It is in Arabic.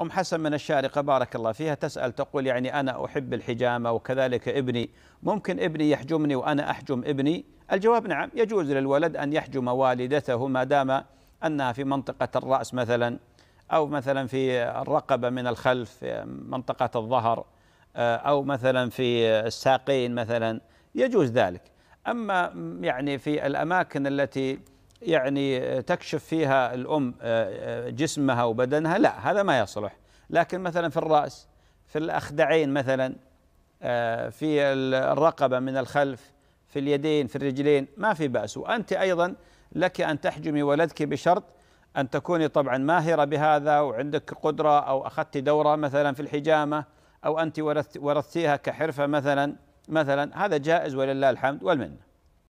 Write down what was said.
أم حسن من الشارقة بارك الله فيها تسأل تقول يعني أنا أحب الحجامة وكذلك ابني ممكن ابني يحجمني وأنا أحجم ابني الجواب نعم يجوز للولد أن يحجم والدته ما دام أنها في منطقة الرأس مثلا أو مثلا في الرقبة من الخلف منطقة الظهر أو مثلا في الساقين مثلا يجوز ذلك أما يعني في الأماكن التي يعني آه، تكشف فيها الأم آه، آه، جسمها وبدنها لا هذا ما يصلح لكن مثلا في الرأس في الأخدعين مثلا في الرقبة من الخلف في اليدين في الرجلين ما في بأس وأنت أيضا لك أن تحجمي ولدك بشرط أن تكوني طبعا ماهرة بهذا وعندك قدرة أو أخذت دورة مثلا في الحجامة أو أنت ورثتيها كحرفة مثلا مثلا هذا جائز ولله الحمد والمنه